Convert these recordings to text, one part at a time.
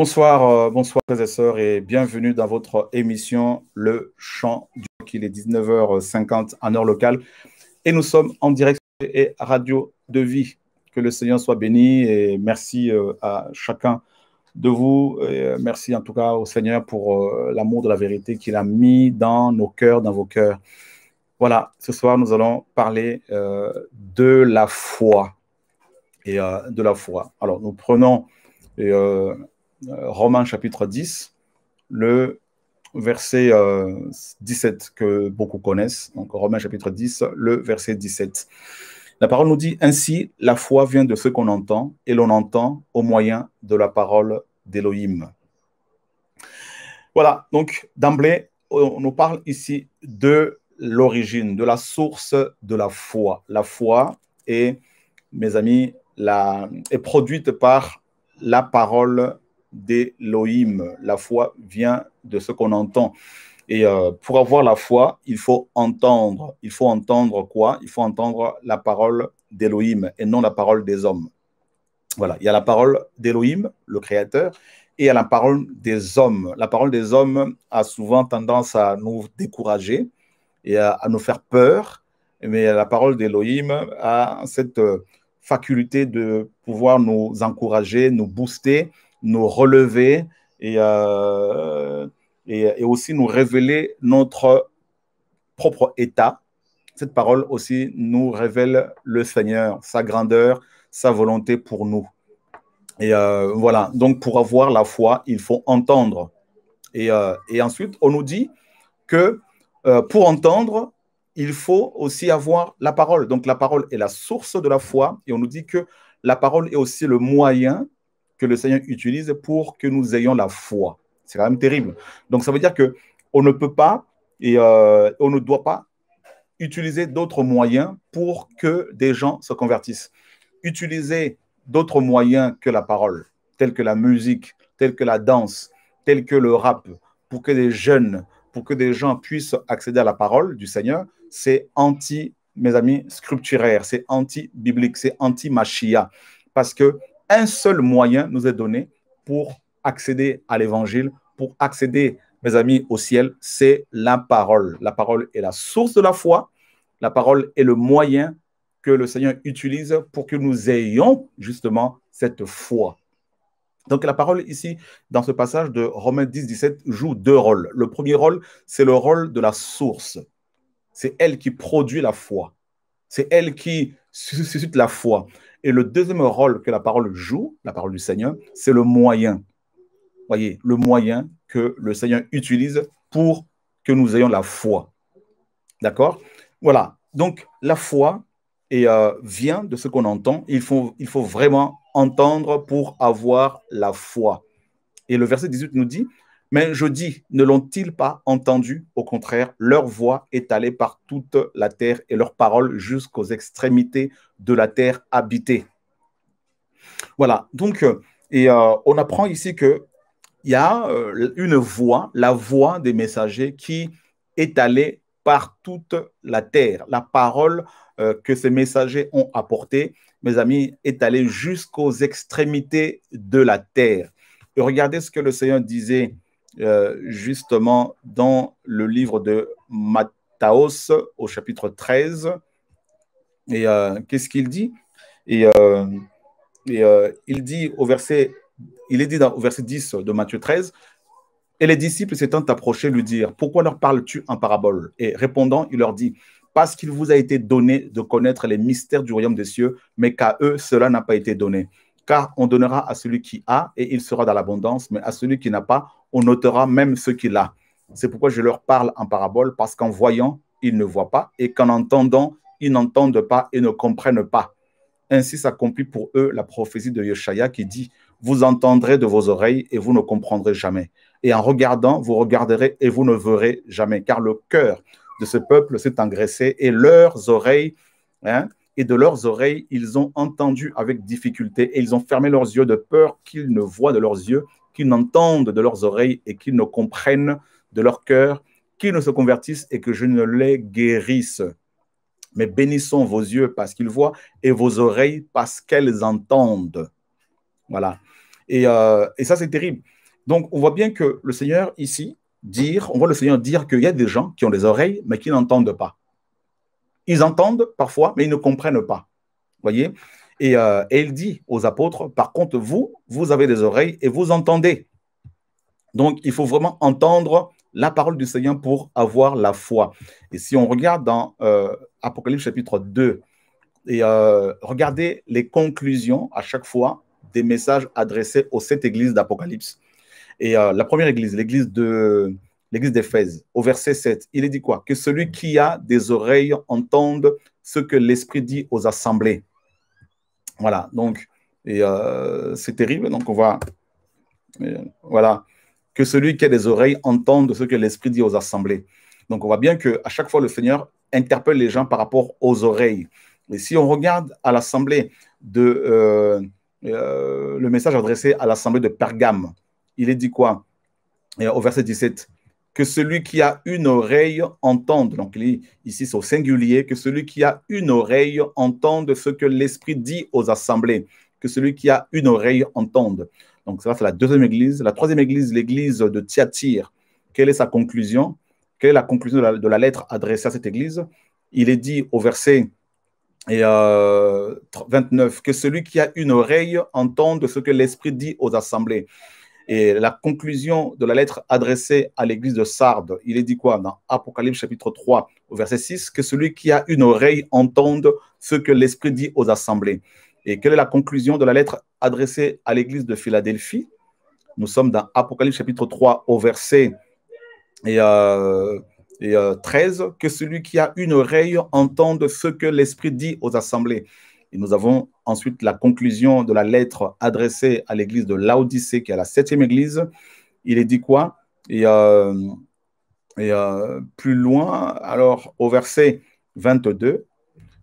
Bonsoir, euh, bonsoir frères et sœurs et bienvenue dans votre émission Le Chant du qu'il est 19h50 en heure locale et nous sommes en direct et radio de vie. Que le Seigneur soit béni et merci euh, à chacun de vous. Et euh, merci en tout cas au Seigneur pour l'amour de la vérité qu'il a mis dans nos cœurs, dans vos cœurs. Voilà, ce soir nous allons parler de la foi et de la foi. Alors nous prenons euh, Romains chapitre 10, le verset 17 euh, que beaucoup connaissent. Donc Romains chapitre 10, le verset 17. La parole nous dit ainsi, la foi vient de ce qu'on entend et l'on entend au moyen de la parole d'Élohim. Voilà, donc d'emblée, on nous parle ici de l'origine, de la source de la foi. La foi est, mes amis, la, est produite par la parole d'Elohim. La foi vient de ce qu'on entend. Et euh, pour avoir la foi, il faut entendre. Il faut entendre quoi Il faut entendre la parole d'Elohim et non la parole des hommes. Voilà, il y a la parole d'Elohim, le Créateur, et il y a la parole des hommes. La parole des hommes a souvent tendance à nous décourager et à, à nous faire peur, mais la parole d'Elohim a cette euh, faculté de pouvoir nous encourager, nous booster, nous relever euh, et, et, aussi nous révéler notre propre état. Cette parole aussi nous révèle le Seigneur, sa grandeur, sa volonté pour nous. Et euh, voilà, donc pour avoir la foi, il faut entendre. Et, euh, et ensuite, on nous dit que pour entendre, il faut aussi avoir la parole. Donc la parole est la source de la foi. Et on nous dit que la parole est aussi le moyen que le Seigneur utilise pour que nous ayons la foi. C'est quand même terrible. Donc ça veut dire que on ne peut pas et euh, on ne doit pas utiliser d'autres moyens pour que des gens se convertissent. Utiliser d'autres moyens que la parole, tels que la musique, tels que la danse, tels que le rap, pour que des jeunes, pour que des gens puissent accéder à la parole du Seigneur, c'est anti, mes amis, scripturaire, c'est anti-biblique, c'est anti-machia. Parce que un seul moyen nous est donné pour accéder à l'évangile, pour accéder, mes amis, au ciel, c'est la parole. La parole est la source de la foi. La parole est le moyen que le Seigneur utilise pour que nous ayons justement cette foi. Donc la parole ici, dans ce passage de Romains 10, 17, joue deux rôles. Le premier rôle, c'est le rôle de la source. C'est elle qui produit la foi. C'est elle qui suscite la foi. Et le deuxième rôle que la parole joue, la parole du Seigneur, c'est le moyen. Voyez, le moyen que le Seigneur utilise pour que nous ayons la foi. D'accord Voilà. Donc, la foi euh, vient de ce qu'on entend. Il faut, il faut vraiment entendre pour avoir la foi. Et le verset 18 nous dit, mais je dis, ne l'ont-ils pas entendu Au contraire, leur voix est allée par toute la terre et leur parole jusqu'aux extrémités de la terre habitée. Voilà, donc, euh, et euh, on apprend ici qu'il y a euh, une voix, la voix des messagers qui est allée par toute la terre. La parole que ces messagers ont apportée, mes amis, est allée jusqu'aux extrémités de la terre. Et regardez ce que le Seigneur disait euh, justement dans le livre de Matthaos au chapitre 13. Et euh, qu'est-ce qu'il dit Et, euh, il dit au verset, il est dit au verset 10 de Matthieu 13, et les disciples s'étant approchés lui dirent, pourquoi leur parles-tu en parabole Et répondant, il leur dit, parce qu'il vous a été donné de connaître les mystères du royaume des cieux, mais qu'à eux cela n'a pas été donné car on donnera à celui qui a et il sera dans l'abondance, mais à celui qui n'a pas, on notera même ce qu'il a. C'est pourquoi je leur parle en parabole, parce qu'en voyant, ils ne voient pas, et qu'en entendant, ils n'entendent pas et ne comprennent pas. Ainsi s'accomplit pour eux la prophétie de Yeshaya qui dit Vous entendrez de vos oreilles et vous ne comprendrez jamais. Et en regardant, vous regarderez et vous ne verrez jamais, car le cœur de ce peuple s'est engraissé et leurs oreilles hein, et de leurs oreilles ils ont entendu avec difficulté et ils ont fermé leurs yeux de peur qu'ils ne voient de leurs yeux, qu'ils n'entendent de leurs oreilles et qu'ils ne comprennent de leur cœur, qu'ils ne se convertissent et que je ne les guérisse. Mais bénissons vos yeux parce qu'ils voient et vos oreilles parce qu'elles entendent. Voilà. Et, euh, ça, c'est terrible. Donc, on voit bien que le Seigneur ici, dire, on voit le Seigneur dire qu'il y a des gens qui ont des oreilles, mais qui n'entendent pas. Ils entendent parfois, mais ils ne comprennent pas. Voyez euh, et, il dit aux apôtres, par contre, vous, vous avez des oreilles et vous entendez. Donc, il faut vraiment entendre la parole du Seigneur pour avoir la foi. Et si on regarde dans euh, Apocalypse chapitre 2, et euh, regardez les conclusions à chaque fois des messages adressés aux sept églises d'Apocalypse. Et la première église, l'église de, l'église d'Éphèse, au verset 7, il est dit quoi Que celui qui a des oreilles entende ce que l'Esprit dit aux assemblées. Voilà, donc, euh, c'est terrible, donc on va. voilà, que celui qui a des oreilles entende ce que l'Esprit dit aux assemblées. Donc on voit bien qu'à chaque fois, le Seigneur interpelle les gens par rapport aux oreilles. Et si on regarde à l'assemblée de. Euh, euh, le message adressé à l'assemblée de Pergame, il est dit quoi Au verset 17, que celui qui a une oreille entende. Donc ici, c'est au singulier, que celui qui a une oreille entende ce que l'Esprit dit aux assemblées, que celui qui a une oreille entende. Donc ça, c'est la deuxième église. La troisième église, l'église de Thyatire. Quelle est sa conclusion Quelle est la conclusion de la, lettre adressée à cette église Il est dit au verset 29, euh, que celui qui a une oreille entende ce que l'Esprit dit aux assemblées. Et la conclusion de la lettre adressée à l'église de Sardes, il est dit quoi Dans Apocalypse chapitre 3, au verset 6, que celui qui a une oreille entende ce que l'Esprit dit aux assemblées. Et quelle est la conclusion de la lettre adressée à l'église de Philadelphie Nous sommes dans Apocalypse chapitre 3 au verset et, 13, euh, euh, que celui qui a une oreille entende ce que l'Esprit dit aux assemblées. Et nous avons ensuite la conclusion de la lettre adressée à l'église de Laodicée, qui est la septième église. Il est dit quoi Et, euh, euh, plus loin, alors au verset 22,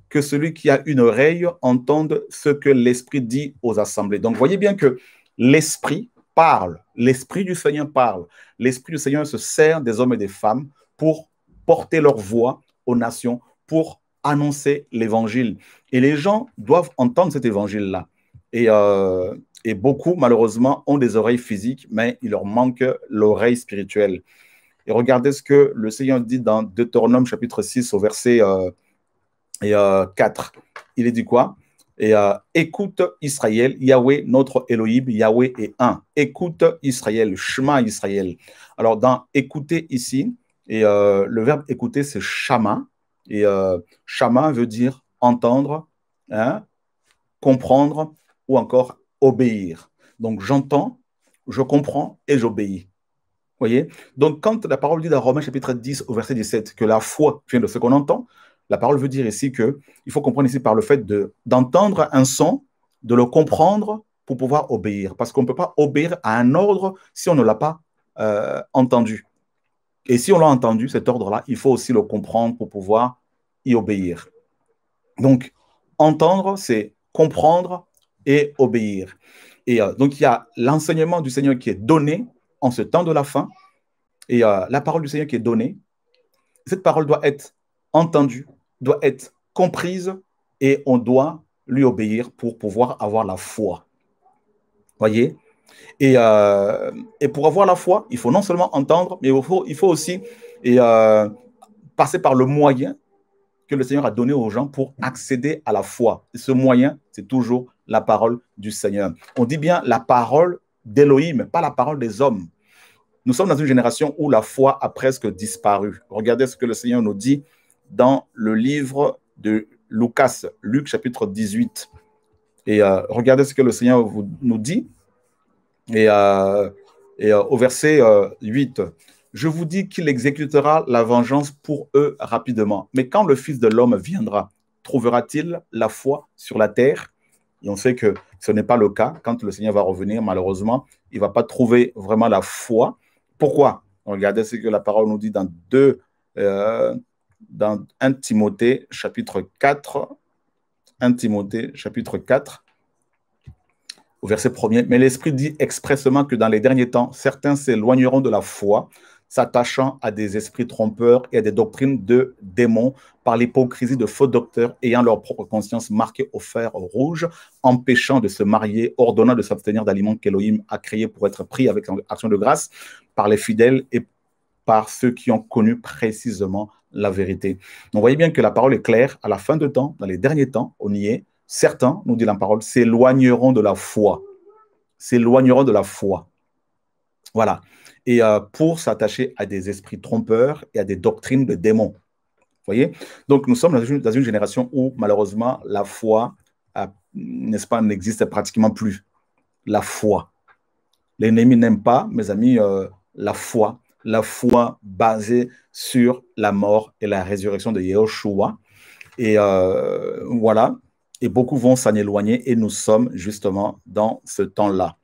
que celui qui a une oreille entende ce que l'Esprit dit aux assemblées. Donc voyez bien que l'Esprit parle, l'Esprit du Seigneur parle, l'Esprit du Seigneur se sert des hommes et des femmes pour porter leur voix aux nations, pour annoncer l'évangile. Et les gens doivent entendre cet évangile-là. Et, euh, et, beaucoup, malheureusement, ont des oreilles physiques, mais il leur manque l'oreille spirituelle. Et regardez ce que le Seigneur dit dans Deutéronome chapitre 6 au verset euh, et, 4. Euh, il est dit quoi et écoute Israël, Yahweh, notre Elohim, Yahweh est un. Écoute Israël, chemin Israël. Alors, dans écouter ici, et, le verbe écouter, c'est Shama. Et euh, veut dire entendre, hein, comprendre ou encore obéir. Donc j'entends, je comprends et j'obéis. voyez Donc quand la parole dit dans Romains chapitre 10 au verset 17 que la foi vient de ce qu'on entend, la parole veut dire ici que il faut comprendre ici par le fait d'entendre un son, de le comprendre pour pouvoir obéir. Parce qu'on ne peut pas obéir à un ordre si on ne l'a pas euh, entendu. Et si on l'a entendu, cet ordre-là, il faut aussi le comprendre pour pouvoir y obéir. Donc, entendre, c'est comprendre et obéir. Et euh, donc, il y a l'enseignement du Seigneur qui est donné en ce temps de la fin, et euh, la parole du Seigneur qui est donnée. Cette parole doit être entendue, doit être comprise, et on doit lui obéir pour pouvoir avoir la foi. Voyez euh, et, pour avoir la foi, il faut non seulement entendre, mais il faut, il faut aussi et, euh, passer par le moyen que le Seigneur a donné aux gens pour accéder à la foi. Et ce moyen, c'est toujours la parole du Seigneur. On dit bien la parole d'Élohim, pas la parole des hommes. Nous sommes dans une génération où la foi a presque disparu. Regardez ce que le Seigneur nous dit dans le livre de Lucas, Luc chapitre 18. Et euh, regardez ce que le Seigneur nous dit et, euh, et euh, au verset 8, euh, je vous dis qu'il exécutera la vengeance pour eux rapidement. Mais quand le Fils de l'homme viendra, trouvera-t-il la foi sur la terre Et on sait que ce n'est pas le cas. Quand le Seigneur va revenir, malheureusement, il ne va pas trouver vraiment la foi. Pourquoi Regardez ce que la parole nous dit dans, deux, dans 1 Timothée chapitre 4. 1 Timothée chapitre 4 au verset 1 mais l'Esprit dit expressément que dans les derniers temps, certains s'éloigneront de la foi, s'attachant à des esprits trompeurs et à des doctrines de démons par l'hypocrisie de faux docteurs ayant leur propre conscience marquée au fer rouge, empêchant de se marier, ordonnant de s'abstenir d'aliments qu'Elohim a créés pour être pris avec action de grâce par les fidèles et par ceux qui ont connu précisément la vérité. Donc, vous voyez bien que la parole est claire. À la fin de temps, dans les derniers temps, on y est certains, nous dit la parole, s'éloigneront de la foi. S'éloigneront de la foi. Voilà. Et euh, pour s'attacher à des esprits trompeurs et à des doctrines de démons. Vous voyez Donc nous sommes dans une, génération où malheureusement la foi, euh, n'est-ce pas, n'existe pratiquement plus. La foi. L'ennemi n'aime pas, mes amis, euh, la foi. La foi basée sur la mort et la résurrection de Yeshua. Et voilà, et beaucoup vont s'en éloigner et nous sommes justement dans ce temps-là.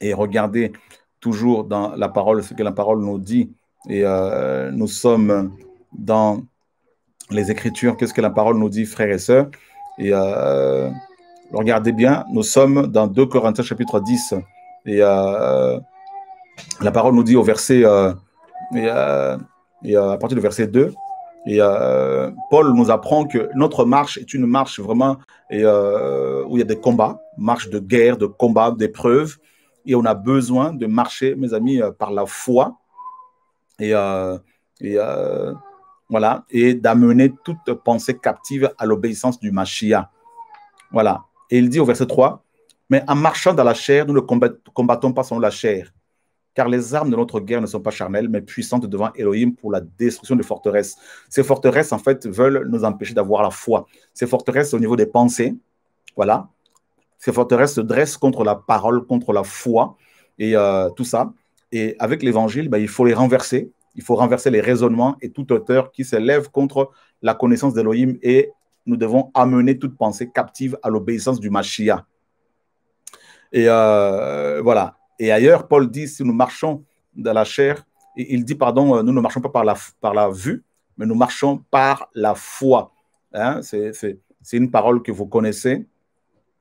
Et regardez toujours dans la parole ce que la parole nous dit et euh, nous sommes dans les Écritures, qu'est-ce que la parole nous dit, frères et sœurs. Et euh, regardez bien, nous sommes dans 2 Corinthiens chapitre 10 et euh, la parole nous dit au verset, et, à partir du verset 2, et euh, Paul nous apprend que notre marche est une marche vraiment euh, où il y a des combats, marche de guerre, de combat, d'épreuves. Et on a besoin de marcher, mes amis, euh, par la foi. Et, voilà, et d'amener toute pensée captive à l'obéissance du Machia. Voilà. Et il dit au verset 3, mais en marchant dans la chair, nous ne combattons pas sans la chair car les armes de notre guerre ne sont pas charnelles, mais puissantes devant Elohim pour la destruction des forteresses. Ces forteresses, en fait, veulent nous empêcher d'avoir la foi. Ces forteresses, au niveau des pensées, voilà, ces forteresses se dressent contre la parole, contre la foi, et euh, tout ça. Et avec l'évangile, ben, il faut les renverser, il faut renverser les raisonnements et toute auteur qui s'élève contre la connaissance d'Elohim, et nous devons amener toute pensée captive à l'obéissance du Machia. Et euh, voilà, et ailleurs, Paul dit, si nous marchons dans la chair, il dit, pardon, euh, nous ne marchons pas par la, par la vue, mais nous marchons par la foi. Hein, c'est une parole que vous connaissez.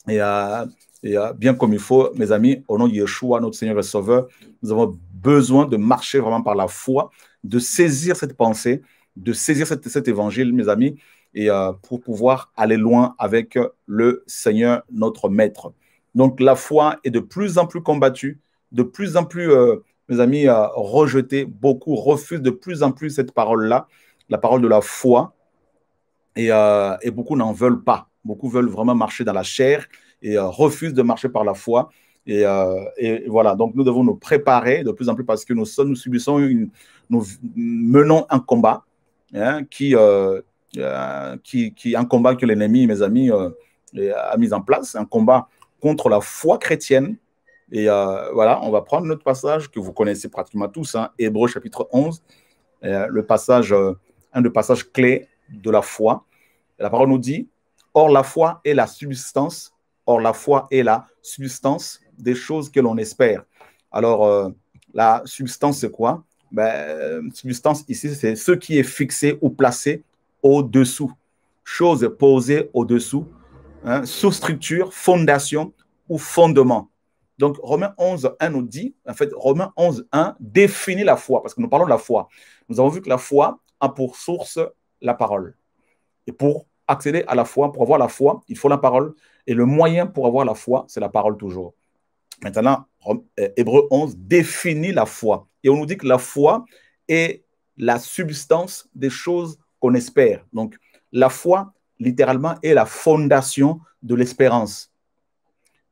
Et, euh, euh, bien comme il faut, mes amis, au nom de Yeshua, notre Seigneur et Sauveur, nous avons besoin de marcher vraiment par la foi, de saisir cette pensée, de saisir cet évangile, mes amis, et pour pouvoir aller loin avec le Seigneur, notre Maître. Donc la foi est de plus en plus combattue, de plus en plus, euh, mes amis, euh, rejetée. Beaucoup refusent de plus en plus cette parole-là, la parole de la foi. Et, euh, beaucoup n'en veulent pas. Beaucoup veulent vraiment marcher dans la chair et refusent de marcher par la foi. Et, voilà, donc nous devons nous préparer de plus en plus parce que nous, sommes nous subissons, une, nous menons un combat hein, qui, qui, qui, un combat que l'ennemi, mes amis, a mis en place, un combat contre la foi chrétienne. Et euh, voilà, on va prendre notre passage que vous connaissez pratiquement tous, hein, Hébreu chapitre 11, euh, le passage, euh, un des passages clés de la foi. La parole nous dit Or, la foi est la substance, or, la foi est la substance des choses que l'on espère. Alors, la substance, c'est quoi ben, Substance, ici, c'est ce qui est fixé ou placé au-dessous, chose posée au-dessous Hein, sous-structure, fondation ou fondement. Donc, Romains 11, 1 nous dit, en fait, Romains 11, 1 définit la foi, parce que nous parlons de la foi. Nous avons vu que la foi a pour source la parole. Et pour accéder à la foi, pour avoir la foi, il faut la parole. Et le moyen pour avoir la foi, c'est la parole toujours. Maintenant, euh, Hébreu 11 définit la foi. Et on nous dit que la foi est la substance des choses qu'on espère. Donc, la foi littéralement, est la fondation de l'espérance.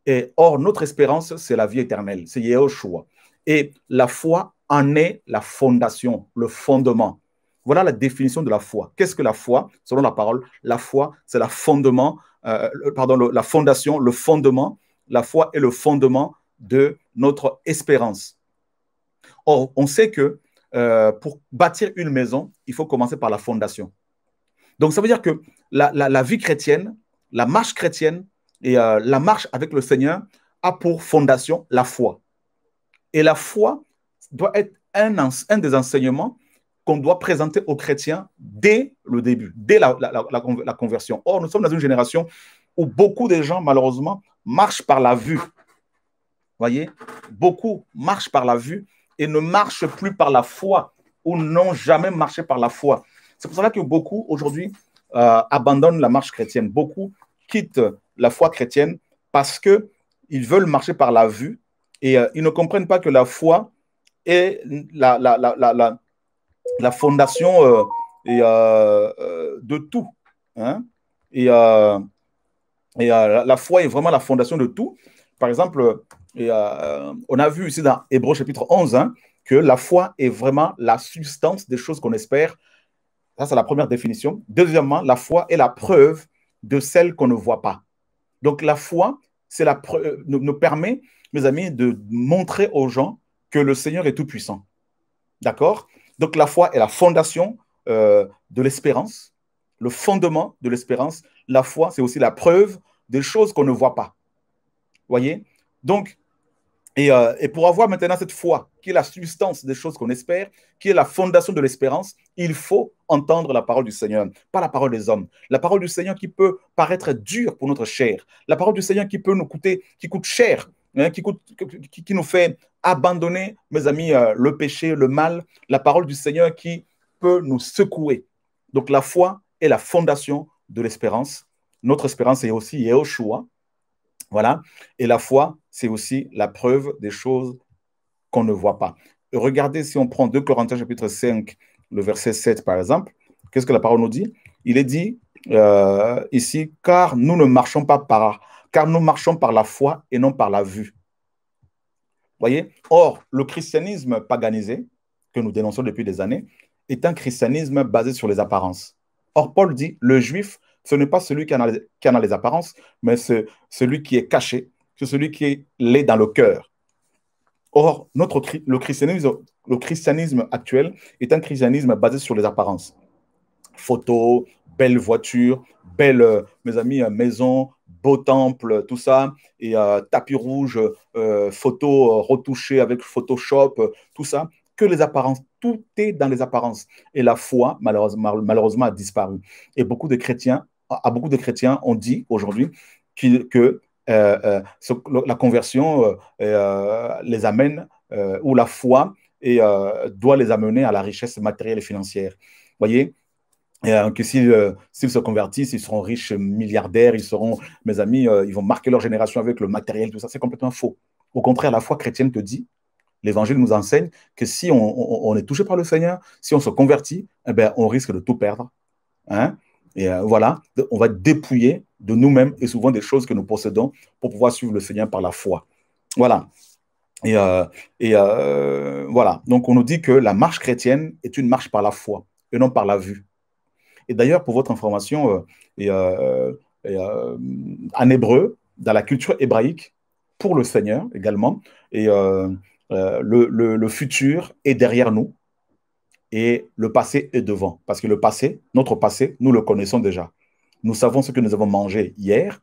Et or, notre espérance, c'est la vie éternelle, c'est Yehoshua. Et la foi en est la fondation, le fondement. Voilà la définition de la foi. Qu'est-ce que la foi Selon la parole, la foi, c'est la fondement, euh, pardon, la fondation, le fondement. La foi est le fondement de notre espérance. Or, on sait que euh, pour bâtir une maison, il faut commencer par la fondation. Donc ça veut dire que la, vie chrétienne, la marche chrétienne et euh, la marche avec le Seigneur a pour fondation la foi. Et la foi doit être un, des enseignements qu'on doit présenter aux chrétiens dès le début, dès la, la conversion. Or, nous sommes dans une génération où beaucoup de gens, malheureusement, marchent par la vue. Voyez, beaucoup marchent par la vue et ne marchent plus par la foi ou n'ont jamais marché par la foi. C'est pour cela que beaucoup aujourd'hui euh, abandonnent la marche chrétienne. Beaucoup quittent la foi chrétienne parce que ils veulent marcher par la vue et euh, ils ne comprennent pas que la foi est la, la, fondation euh, de tout. Hein. Et, et la foi est vraiment la fondation de tout. Par exemple, on a vu ici dans Hébreu chapitre 11 hein, que la foi est vraiment la substance des choses qu'on espère, ça, c'est la première définition. Deuxièmement, la foi est la preuve de celle qu'on ne voit pas. Donc, la foi c'est la euh, nous permet, mes amis, de montrer aux gens que le Seigneur est tout-puissant. D'accord Donc, la foi est la fondation euh, de l'espérance, le fondement de l'espérance. La foi, c'est aussi la preuve des choses qu'on ne voit pas. Voyez Donc, euh, et, pour avoir maintenant cette foi, qui est la substance des choses qu'on espère, qui est la fondation de l'espérance, il faut entendre la parole du Seigneur, pas la parole des hommes. La parole du Seigneur qui peut paraître dure pour notre chair. La parole du Seigneur qui peut nous coûter, qui coûte cher, hein, qui, nous fait abandonner, mes amis, euh, le péché, le mal. La parole du Seigneur qui peut nous secouer. Donc la foi est la fondation de l'espérance. Notre espérance est aussi Yeshua, voilà. Et la foi, c'est aussi la preuve des choses qu'on ne voit pas. Regardez si on prend 2 Corinthiens chapitre 5, le verset 7 par exemple, qu'est-ce que la parole nous dit Il est dit euh, ici, car nous ne marchons pas par, car nous marchons par la foi et non par la vue. Voyez Or, le christianisme paganisé, que nous dénonçons depuis des années, est un christianisme basé sur les apparences. Or, Paul dit, le juif ce n'est pas celui qui en, a, les apparences, mais c'est celui qui est caché, c'est celui qui l'est dans le cœur. Or, notre, le, christianisme, actuel est un christianisme basé sur les apparences. Photos, belles voitures, belles, euh, mes amis, euh, maisons, beau temple, tout ça, et euh, tapis rouge, photos retouchées avec Photoshop, tout ça, que les apparences. Tout est dans les apparences. Et la foi, malheureusement, malheureusement a disparu. Et beaucoup de chrétiens à beaucoup de chrétiens, on dit aujourd'hui que euh, euh, la conversion euh, les amène, ou la foi et, doit les amener à la richesse matérielle et financière. Vous voyez que s'ils se convertissent, ils seront riches, milliardaires, ils seront, mes amis, ils vont marquer leur génération avec le matériel, tout ça, c'est complètement faux. Au contraire, la foi chrétienne te dit, l'évangile nous enseigne que si on, est touché par le Seigneur, si on se convertit, eh bien, on risque de tout perdre. Hein et euh, voilà, on va dépouiller de nous-mêmes et souvent des choses que nous possédons pour pouvoir suivre le Seigneur par la foi. Voilà. Et, euh, euh, voilà. Donc, on nous dit que la marche chrétienne est une marche par la foi et non par la vue. Et d'ailleurs, pour votre information, en hébreu, dans la culture hébraïque, pour le Seigneur également, et le futur est derrière nous, et le passé est devant. Parce que le passé, notre passé, nous le connaissons déjà. Nous savons ce que nous avons mangé hier,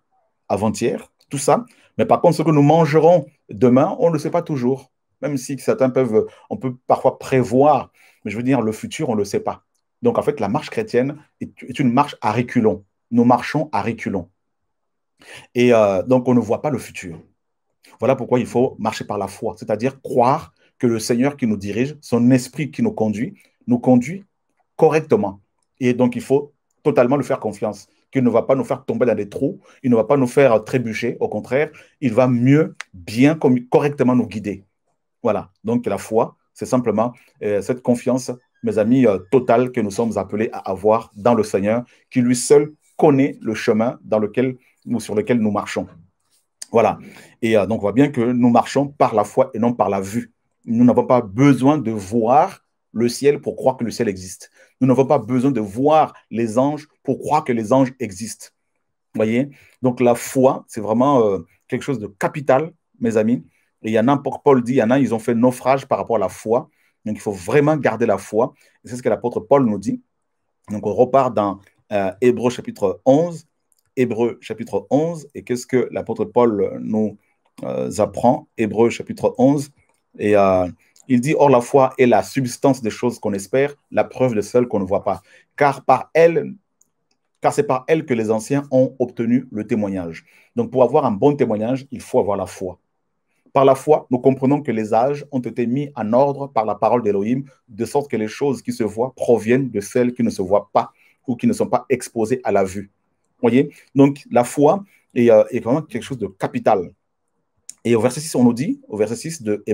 avant-hier, tout ça. Mais par contre, ce que nous mangerons demain, on ne le sait pas toujours. Même si certains peuvent, on peut parfois prévoir, mais je veux dire, le futur, on ne le sait pas. Donc en fait, la marche chrétienne est une marche à reculons. Nous marchons à reculons. Et euh, donc on ne voit pas le futur. Voilà pourquoi il faut marcher par la foi, c'est-à-dire croire que le Seigneur qui nous dirige, son esprit qui nous conduit, nous conduit correctement. Et donc, il faut totalement lui faire confiance, qu'il ne va pas nous faire tomber dans des trous, il ne va pas nous faire trébucher, au contraire, il va mieux, bien, correctement nous guider. Voilà, donc la foi, c'est simplement euh, cette confiance, mes amis, euh, totale que nous sommes appelés à avoir dans le Seigneur, qui lui seul connaît le chemin dans lequel, ou sur lequel nous marchons. Voilà, et euh, donc on voit bien que nous marchons par la foi et non par la vue. Nous n'avons pas besoin de voir le ciel pour croire que le ciel existe. Nous n'avons pas besoin de voir les anges pour croire que les anges existent. Vous Voyez Donc la foi, c'est vraiment euh, quelque chose de capital, mes amis. Et il y en a, Paul dit, il y en a, ils ont fait naufrage par rapport à la foi. Donc il faut vraiment garder la foi. c'est ce que l'apôtre Paul nous dit. Donc on repart dans euh, Hébreux Hébreu chapitre 11. Hébreu chapitre 11. Et qu'est-ce que l'apôtre Paul nous euh, apprend Hébreu chapitre 11. Et il dit, or la foi est la substance des choses qu'on espère, la preuve de celles qu'on ne voit pas. Car par elle, car c'est par elle que les anciens ont obtenu le témoignage. Donc pour avoir un bon témoignage, il faut avoir la foi. Par la foi, nous comprenons que les âges ont été mis en ordre par la parole d'Élohim, de sorte que les choses qui se voient proviennent de celles qui ne se voient pas ou qui ne sont pas exposées à la vue. Voyez Donc la foi est, euh, est vraiment quelque chose de capital. Et au verset 6, on nous dit, au verset 6 euh,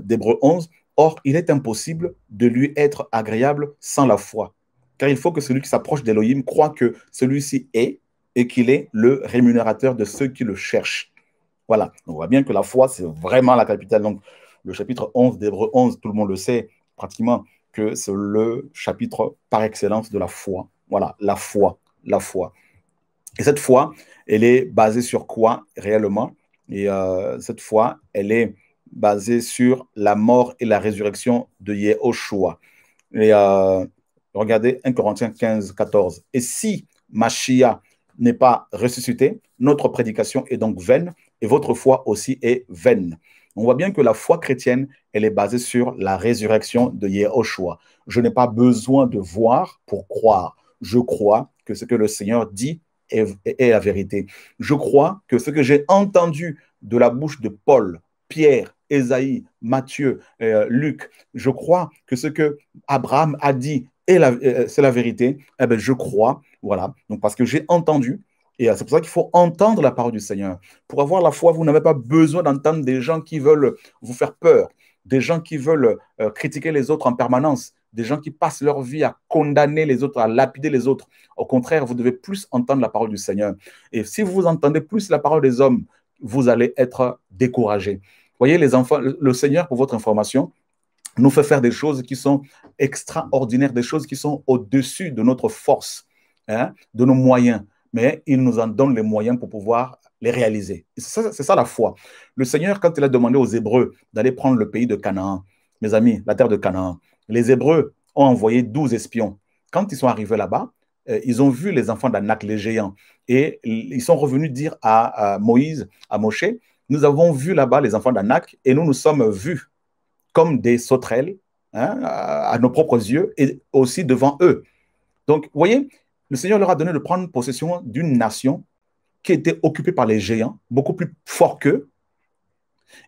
d'Hébreu 11, Or, il est impossible de lui être agréable sans la foi. Car il faut que celui qui s'approche d'Élohim croit que celui-ci est et qu'il est le rémunérateur de ceux qui le cherchent. Voilà, on voit bien que la foi, c'est vraiment la capitale. Donc, le chapitre 11 d'Hébreu 11, tout le monde le sait pratiquement, que c'est le chapitre par excellence de la foi. Voilà, la foi, la foi. Et cette foi, elle est basée sur quoi réellement et euh, cette fois, elle est basée sur la mort et la résurrection de Yehoshua. Et euh, regardez 1 Corinthiens 15, 14. Et si Machia n'est pas ressuscité, notre prédication est donc vaine et votre foi aussi est vaine. On voit bien que la foi chrétienne, elle est basée sur la résurrection de Yehoshua. Je n'ai pas besoin de voir pour croire. Je crois que ce que le Seigneur dit est, la vérité. Je crois que ce que j'ai entendu de la bouche de Paul, Pierre, Ésaïe, Matthieu, euh, Luc, je crois que ce que Abraham a dit et euh, c'est la vérité, eh bien, je crois, voilà. Donc parce que j'ai entendu, et euh, c'est pour ça qu'il faut entendre la parole du Seigneur. Pour avoir la foi, vous n'avez pas besoin d'entendre des gens qui veulent vous faire peur, des gens qui veulent critiquer les autres en permanence, des gens qui passent leur vie à condamner les autres, à lapider les autres. Au contraire, vous devez plus entendre la parole du Seigneur. Et si vous entendez plus la parole des hommes, vous allez être découragé. Voyez les enfants, le Seigneur, pour votre information, nous fait faire des choses qui sont extraordinaires, des choses qui sont au-dessus de notre force, hein, de nos moyens. Mais il nous en donne les moyens pour pouvoir les réaliser. C'est ça, la foi. Le Seigneur, quand il a demandé aux Hébreux d'aller prendre le pays de Canaan, mes amis, la terre de Canaan, les Hébreux ont envoyé douze espions. Quand ils sont arrivés là-bas, euh, ils ont vu les enfants d'Anak, les géants, et ils sont revenus dire à, Moïse, à Moshe, nous avons vu là-bas les enfants d'Anak, et nous nous sommes vus comme des sauterelles hein, à, nos propres yeux et aussi devant eux. Donc, vous voyez, le Seigneur leur a donné de prendre possession d'une nation qui était occupée par les géants, beaucoup plus fort qu'eux.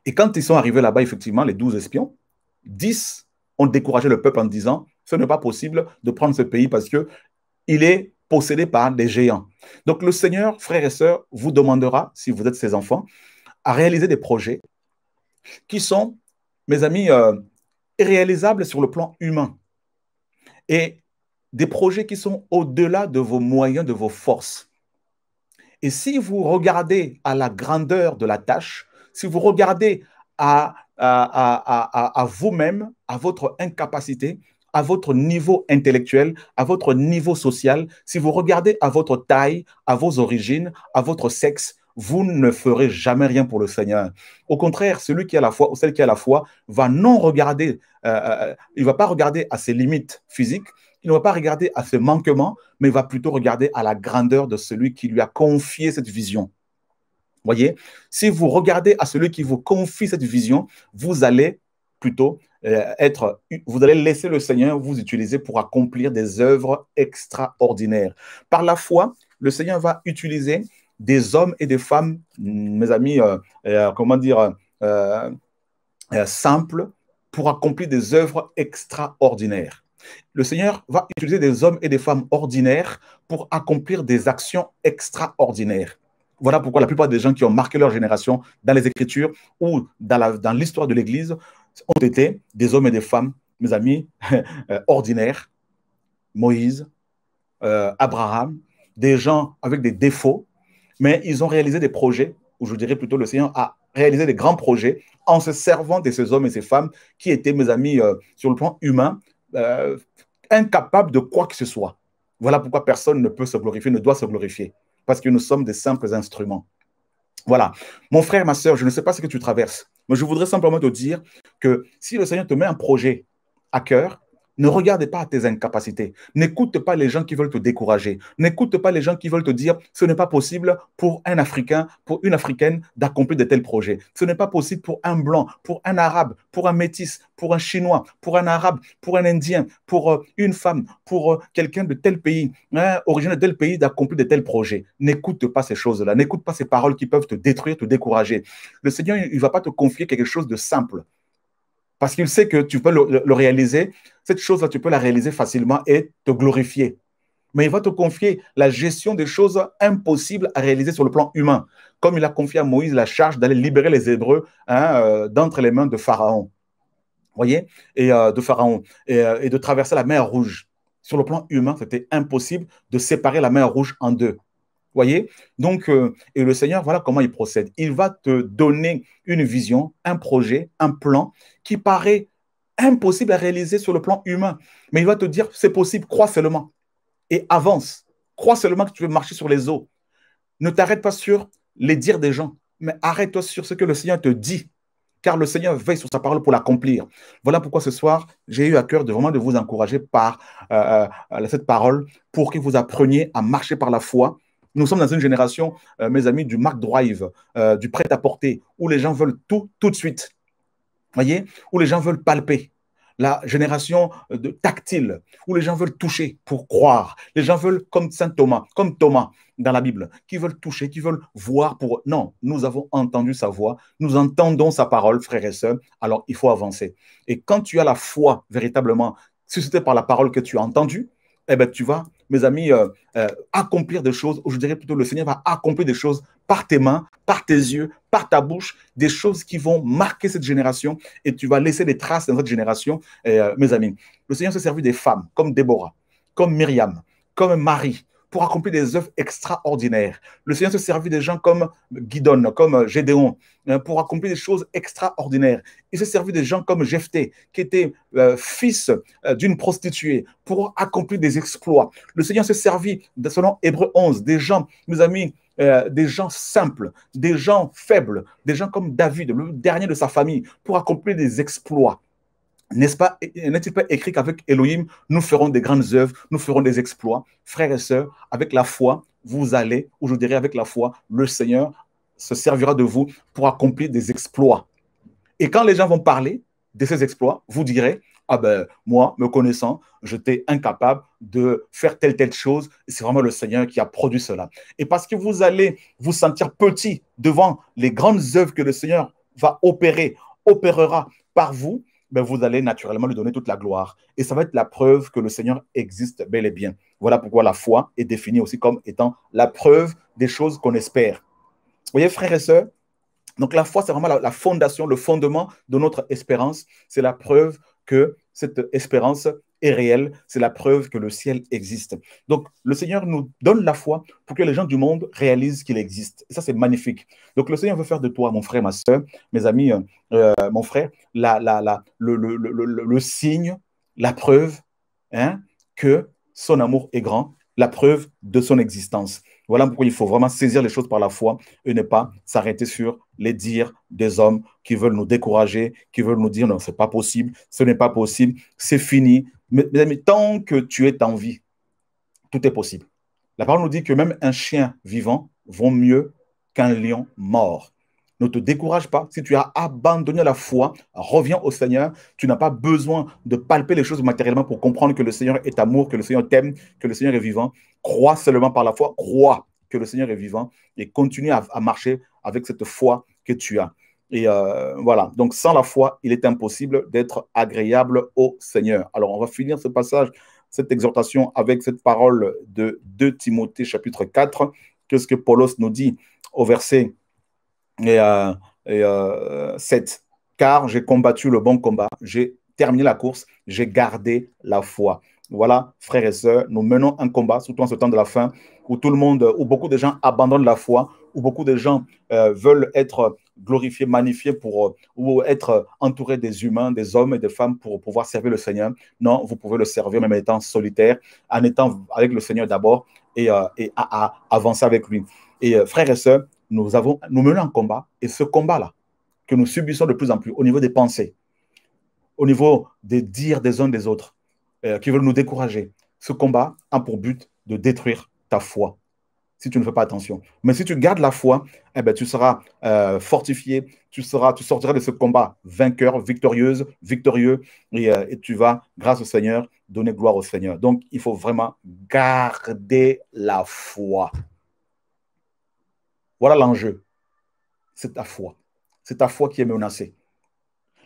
Et quand ils sont arrivés là-bas, effectivement, les douze espions, dix ont découragé le peuple en disant ce n'est pas possible de prendre ce pays parce que il est possédé par des géants. Donc le Seigneur, frères et sœurs, vous demandera, si vous êtes ses enfants, à réaliser des projets qui sont, mes amis, euh, irréalisables sur le plan humain. Et des projets qui sont au-delà de vos moyens, de vos forces. Et si vous regardez à la grandeur de la tâche, si vous regardez à, à vous-même, à votre incapacité, à votre niveau intellectuel, à votre niveau social, si vous regardez à votre taille, à vos origines, à votre sexe, vous ne ferez jamais rien pour le Seigneur. Au contraire, celui qui a la foi ou celle qui a la foi va non regarder, euh, euh, euh, il va pas regarder à ses limites physiques, il ne va pas regarder à ses manquements, mais il va plutôt regarder à la grandeur de celui qui lui a confié cette vision. Voyez, si vous regardez à celui qui vous confie cette vision, vous allez plutôt euh, être, vous allez laisser le Seigneur vous utiliser pour accomplir des œuvres extraordinaires. Par la foi, le Seigneur va utiliser des hommes et des femmes, mes amis, euh, euh, comment dire, simples, pour accomplir des œuvres extraordinaires. Le Seigneur va utiliser des hommes et des femmes ordinaires pour accomplir des actions extraordinaires. Voilà pourquoi la plupart des gens qui ont marqué leur génération dans les Écritures ou dans l'histoire de l'Église ont été des hommes et des femmes, mes amis, euh, ordinaires. Moïse, euh, Abraham, des gens avec des défauts, mais ils ont réalisé des projets, ou je dirais plutôt le Seigneur a réalisé des grands projets en se servant de ces hommes et ces femmes qui étaient, mes amis, euh, sur le plan humain, incapables de quoi que ce soit. Voilà pourquoi personne ne peut se glorifier, ne doit se glorifier, parce que nous sommes des simples instruments. Voilà. Mon frère, ma soeur, je ne sais pas ce que tu traverses. Mais je voudrais simplement te dire que si le Seigneur te met un projet à cœur, ne regarde pas tes incapacités. N'écoute pas les gens qui veulent te décourager. N'écoute pas les gens qui veulent te dire ce n'est pas possible pour un Africain, pour une Africaine d'accomplir de tels projets. Ce n'est pas possible pour un Blanc, pour un Arabe, pour un Métis, pour un Chinois, pour un Arabe, pour un Indien, pour euh, une femme, pour euh, quelqu'un de tel pays, hein, originaire de tel pays, d'accomplir de tels projets. N'écoute pas ces choses-là. N'écoute pas ces paroles qui peuvent te détruire, te décourager. Le Seigneur, il ne va pas te confier quelque chose de simple. Parce qu'il sait que tu peux le, réaliser, cette chose-là, tu peux la réaliser facilement et te glorifier. Mais il va te confier la gestion des choses impossibles à réaliser sur le plan humain, comme il a confié à Moïse la charge d'aller libérer les Hébreux hein, euh, d'entre les mains de Pharaon. Voyez Et euh, de Pharaon. Euh, et de traverser la mer Rouge. Sur le plan humain, c'était impossible de séparer la mer Rouge en deux voyez Donc, euh, et le Seigneur, voilà comment il procède. Il va te donner une vision, un projet, un plan qui paraît impossible à réaliser sur le plan humain. Mais il va te dire, c'est possible, crois seulement et avance. Crois seulement que tu veux marcher sur les eaux. Ne t'arrête pas sur les dires des gens, mais arrête-toi sur ce que le Seigneur te dit, car le Seigneur veille sur sa parole pour l'accomplir. Voilà pourquoi ce soir, j'ai eu à cœur de vraiment de vous encourager par euh, euh, cette parole pour que vous appreniez à marcher par la foi, nous sommes dans une génération, euh, mes amis, du Mac drive, euh, du prêt-à-porter, où les gens veulent tout, tout de suite. Voyez Où les gens veulent palper. La génération euh, de tactile, où les gens veulent toucher pour croire. Les gens veulent, comme saint Thomas, comme Thomas dans la Bible, qui veulent toucher, qui veulent voir pour. Non, nous avons entendu sa voix, nous entendons sa parole, frères et sœurs, alors il faut avancer. Et quand tu as la foi véritablement suscitée par la parole que tu as entendue, eh bien, tu vas mes amis, euh, euh, accomplir des choses, ou je dirais plutôt, le Seigneur va accomplir des choses par tes mains, par tes yeux, par ta bouche, des choses qui vont marquer cette génération et tu vas laisser des traces dans cette génération, euh, mes amis. Le Seigneur s'est servi des femmes comme Déborah, comme Myriam, comme Marie, pour accomplir des œuvres extraordinaires. Le Seigneur se servit des gens comme Gidon, comme Gédéon, euh, pour accomplir des choses extraordinaires. Il se servit des gens comme Jephthé, qui était euh, fils euh, d'une prostituée, pour accomplir des exploits. Le Seigneur se servit, selon Hébreu 11, des gens, mes amis, des gens simples, des gens faibles, des gens comme David, le dernier de sa famille, pour accomplir des exploits. N'est-ce pas, n'est-il pas écrit qu'avec Elohim, nous ferons des grandes œuvres, nous ferons des exploits Frères et sœurs, avec la foi, vous allez, ou je dirais avec la foi, le Seigneur se servira de vous pour accomplir des exploits. Et quand les gens vont parler de ces exploits, vous direz, ah ben, moi, me connaissant, j'étais incapable de faire telle, telle chose. C'est vraiment le Seigneur qui a produit cela. Et parce que vous allez vous sentir petit devant les grandes œuvres que le Seigneur va opérer, opérera par vous, ben, vous allez naturellement lui donner toute la gloire. Et ça va être la preuve que le Seigneur existe bel et bien. Voilà pourquoi la foi est définie aussi comme étant la preuve des choses qu'on espère. Vous voyez, frères et sœurs, donc la foi, c'est vraiment la, la, fondation, le fondement de notre espérance. C'est la preuve que cette espérance est réel, c'est la preuve que le ciel existe. Donc, le Seigneur nous donne la foi pour que les gens du monde réalisent qu'il existe. ça, c'est magnifique. Donc, le Seigneur veut faire de toi, mon frère, ma soeur, mes amis, euh, euh, mon frère, la, la, la, le, signe, la preuve hein, que son amour est grand, la preuve de son existence. Voilà pourquoi il faut vraiment saisir les choses par la foi et ne pas s'arrêter sur les dires des hommes qui veulent nous décourager, qui veulent nous dire non, n'est pas possible, ce n'est pas possible, c'est fini, mes amis, tant que tu es en vie, tout est possible. La parole nous dit que même un chien vivant vaut mieux qu'un lion mort. Ne te décourage pas. Si tu as abandonné la foi, reviens au Seigneur. Tu n'as pas besoin de palper les choses matériellement pour comprendre que le Seigneur est amour, que le Seigneur t'aime, que le Seigneur est vivant. Crois seulement par la foi. Crois que le Seigneur est vivant et continue à marcher avec cette foi que tu as. Et euh, voilà, donc sans la foi, il est impossible d'être agréable au Seigneur. Alors on va finir ce passage, cette exhortation avec cette parole de 2 Timothée chapitre 4, quest ce que Paulos nous dit au verset et, 7. Euh, euh, Car j'ai combattu le bon combat, j'ai terminé la course, j'ai gardé la foi. Voilà, frères et sœurs, nous menons un combat, surtout en ce temps de la fin, où tout le monde, où beaucoup de gens abandonnent la foi, où beaucoup de gens veulent être glorifié, magnifié, pour euh, ou être euh, entouré des humains, des hommes et des femmes pour pouvoir servir le Seigneur. Non, vous pouvez le servir même en étant solitaire, en étant avec le Seigneur d'abord et, euh, à, avancer avec lui. Et frères et sœurs, nous, avons, nous menons un combat et ce combat-là que nous subissons de plus en plus au niveau des pensées, au niveau des dires des uns des autres qui veulent nous décourager, ce combat a pour but de détruire ta foi, si tu ne fais pas attention. Mais si tu gardes la foi, eh ben, tu seras euh, fortifié, tu, seras, tu sortiras de ce combat vainqueur, victorieuse, victorieux, et, euh, et, tu vas, grâce au Seigneur, donner gloire au Seigneur. Donc, il faut vraiment garder la foi. Voilà l'enjeu. C'est ta foi. C'est ta foi qui est menacée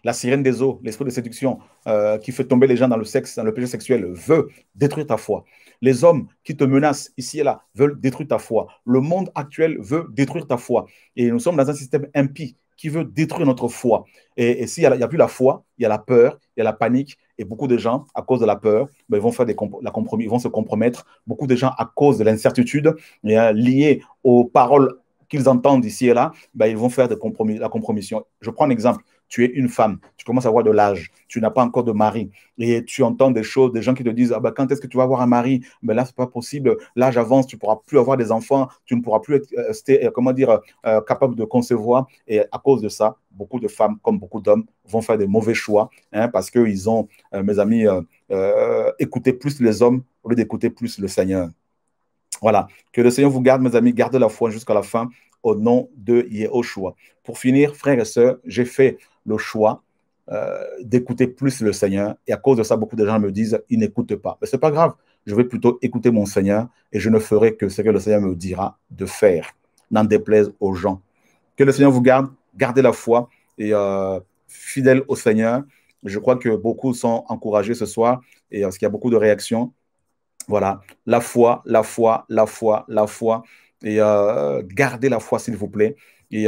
la sirène des eaux, l'esprit de séduction euh, qui fait tomber les gens dans le sexe, dans le péché sexuel, veut détruire ta foi. Les hommes qui te menacent ici et là veulent détruire ta foi. Le monde actuel veut détruire ta foi. Et nous sommes dans un système impie qui veut détruire notre foi. Et, s'il n'y a, plus la foi, il y a la peur, il y a la panique. Et beaucoup de gens, à cause de la peur, ben, ils, vont faire la compromis, vont se compromettre. Beaucoup de gens, à cause de l'incertitude, hein, liée aux paroles qu'ils entendent ici et là, ben, ils vont faire des compromis, la compromission. Je prends un exemple tu es une femme, tu commences à avoir de l'âge, tu n'as pas encore de mari, et tu entends des choses, des gens qui te disent, ah bah, quand est-ce que tu vas avoir un mari Mais ben là, ce n'est pas possible, l'âge avance, tu ne pourras plus avoir des enfants, tu ne pourras plus être, euh, euh, comment dire, euh, capable de concevoir, et à cause de ça, beaucoup de femmes, comme beaucoup d'hommes, vont faire des mauvais choix, hein, parce qu'ils ont, mes amis, écouté plus les hommes au lieu d'écouter plus le Seigneur. Voilà, que le Seigneur vous garde, mes amis, gardez la foi jusqu'à la fin au nom de Yehoshua. Pour finir, frères et sœurs, j'ai fait le choix euh, d'écouter plus le Seigneur. Et à cause de ça, beaucoup de gens me disent, il n'écoutent pas. Mais ce n'est pas grave, je vais plutôt écouter mon Seigneur et je ne ferai que ce que le Seigneur me dira de faire. N'en déplaise aux gens. Que le Seigneur vous garde, gardez la foi et euh, fidèle au Seigneur. Je crois que beaucoup sont encouragés ce soir et euh, parce qu'il y a beaucoup de réactions. Voilà, la foi, la foi, la foi, la foi. Et gardez la foi, s'il vous plaît. Et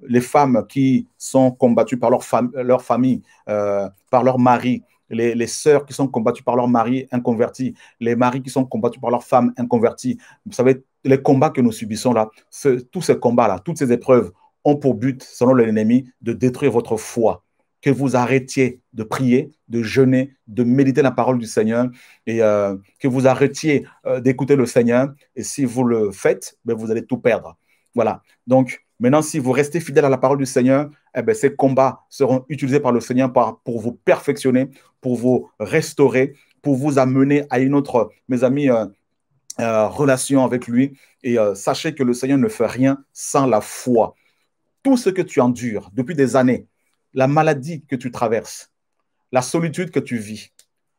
les femmes qui sont combattues par leur, leur famille, euh, par leur mari, les, les, sœurs qui sont combattues par leur mari inconverti, les maris qui sont combattus par leur femme inconvertie. Vous savez, les combats que nous subissons là, tous ces combats-là, toutes ces épreuves ont pour but, selon l'ennemi, de détruire votre foi. Que vous arrêtiez de prier, de jeûner, de méditer la parole du Seigneur et euh, que vous arrêtiez euh, d'écouter le Seigneur. Et si vous le faites, ben, vous allez tout perdre. Voilà. Donc, Maintenant, si vous restez fidèle à la parole du Seigneur, eh ben, ces combats seront utilisés par le Seigneur pour vous perfectionner, pour vous restaurer, pour vous amener à une autre, mes amis, euh, euh, relation avec lui. Et euh, sachez que le Seigneur ne fait rien sans la foi. Tout ce que tu endures depuis des années, la maladie que tu traverses, la solitude que tu vis,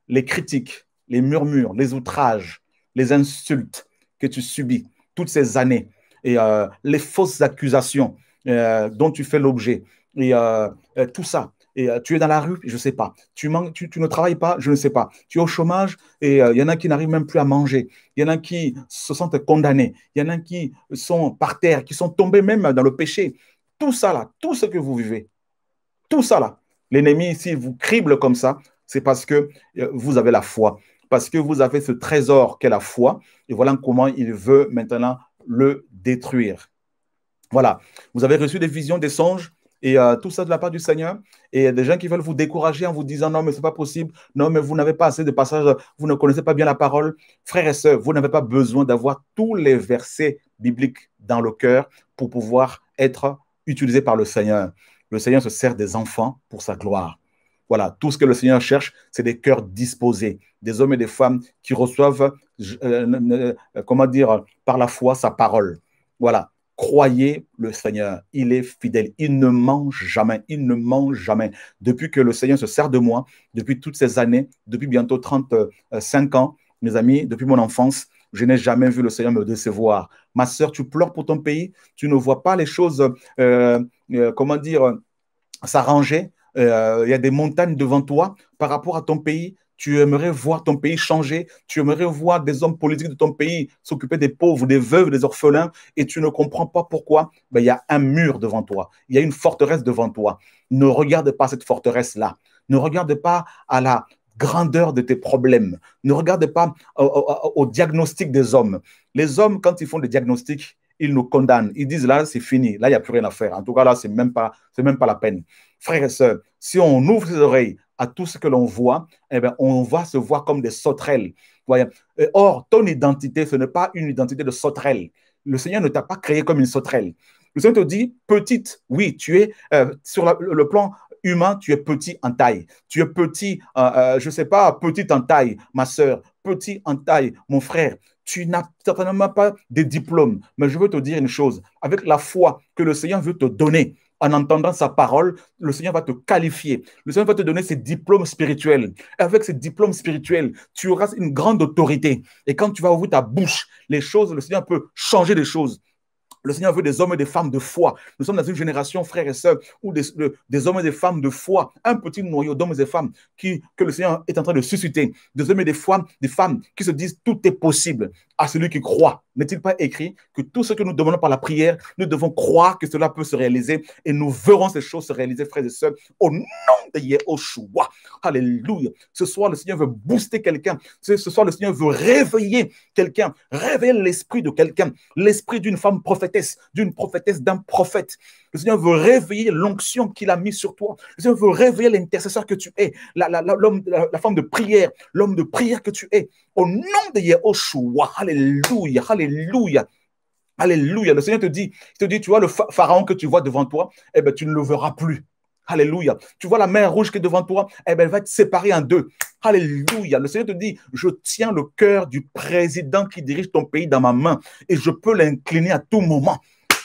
les critiques, les murmures, les outrages, les insultes que tu subis toutes ces années, et euh, les fausses accusations euh, dont tu fais l'objet et euh, tout ça. Et tu es dans la rue, je ne sais pas. Tu, tu, tu, ne travailles pas, je ne sais pas. Tu es au chômage et il y en a qui n'arrivent même plus à manger. Il y en a qui se sentent condamnés. Il y en a qui sont par terre, qui sont tombés même dans le péché. Tout ça là, tout ce que vous vivez, tout ça là, l'ennemi, s'il vous crible comme ça, c'est parce que vous avez la foi, parce que vous avez ce trésor qu'est la foi. Et voilà comment il veut maintenant le détruire. Voilà, vous avez reçu des visions, des songes, et euh, tout ça de la part du Seigneur. Et des gens qui veulent vous décourager en vous disant non, mais c'est pas possible, non, mais vous n'avez pas assez de passages, vous ne connaissez pas bien la parole. Frères et sœurs, vous n'avez pas besoin d'avoir tous les versets bibliques dans le cœur pour pouvoir être utilisé par le Seigneur. Le Seigneur se sert des enfants pour sa gloire. Voilà, tout ce que le Seigneur cherche, c'est des cœurs disposés, des hommes et des femmes qui reçoivent, euh, euh, comment dire, par la foi sa parole. Voilà, croyez le Seigneur, il est fidèle, il ne mange jamais, il ne mange jamais. Depuis que le Seigneur se sert de moi, depuis toutes ces années, depuis bientôt 35 euh, ans, mes amis, depuis mon enfance, je n'ai jamais vu le Seigneur me décevoir. Ma sœur, tu pleures pour ton pays, tu ne vois pas les choses, comment dire, s'arranger, euh, euh, il y a des montagnes devant toi par rapport à ton pays. Tu aimerais voir ton pays changer. Tu aimerais voir des hommes politiques de ton pays s'occuper des pauvres, des veuves, des orphelins, et tu ne comprends pas pourquoi. Ben, il y a un mur devant toi. Il y a une forteresse devant toi. Ne regarde pas cette forteresse-là. Ne regarde pas à la grandeur de tes problèmes. Ne regarde pas au, diagnostic des hommes. Les hommes, quand ils font des diagnostics, ils nous condamnent. Ils disent là, c'est fini. Là, il n'y a plus rien à faire. En tout cas, là, ce n'est même pas la peine. Frères et sœurs, si on ouvre les oreilles à tout ce que l'on voit, eh on va se voir comme des sauterelles. Or, ton identité, ce n'est pas une identité de sauterelle. Le Seigneur ne t'a pas créé comme une sauterelle. Le Seigneur te dit, petite, oui, tu es euh, sur le plan humain, tu es petit en taille. Tu es petit, euh, euh, je ne sais pas, petite en taille, ma sœur, petit en taille, mon frère. Tu n'as certainement pas de diplômes, mais je veux te dire une chose, avec la foi que le Seigneur veut te donner, en entendant sa parole, le Seigneur va te qualifier. Le Seigneur va te donner ses diplômes spirituels. avec ses diplômes spirituels, tu auras une grande autorité. Et quand tu vas ouvrir ta bouche, les choses, le Seigneur peut changer les choses. Le Seigneur veut des hommes et des femmes de foi. Nous sommes dans une génération, frères et sœurs, où des, hommes et des femmes de foi, un petit noyau d'hommes et de femmes qui, que le Seigneur est en train de susciter. Des hommes et des des femmes qui se disent tout est possible à celui qui croit. N'est-il pas écrit que tout ce que nous demandons par la prière, nous devons croire que cela peut se réaliser et nous verrons ces choses se réaliser, frères et sœurs, au nom de Yehoshua. Alléluia. Ce soir, le Seigneur veut booster quelqu'un. Ce soir, le Seigneur veut réveiller quelqu'un, réveiller l'esprit de quelqu'un, l'esprit d'une femme prophétesse, d'une prophétesse, d'un prophète. Le Seigneur veut réveiller l'onction qu'il a mise sur toi. Le Seigneur veut réveiller l'intercesseur que tu es, la, la, la femme de prière, l'homme de prière que tu es. Au nom de Yehoshua, Alléluia, Alléluia. Alléluia. Le Seigneur te dit, te dit, tu vois le pharaon que tu vois devant toi, eh ben, tu ne le verras plus. Alléluia. Tu vois la mer rouge qui est devant toi, eh ben, elle va être séparer en deux. Alléluia. Le Seigneur te dit, je tiens le cœur du président qui dirige ton pays dans ma main et je peux l'incliner à tout moment.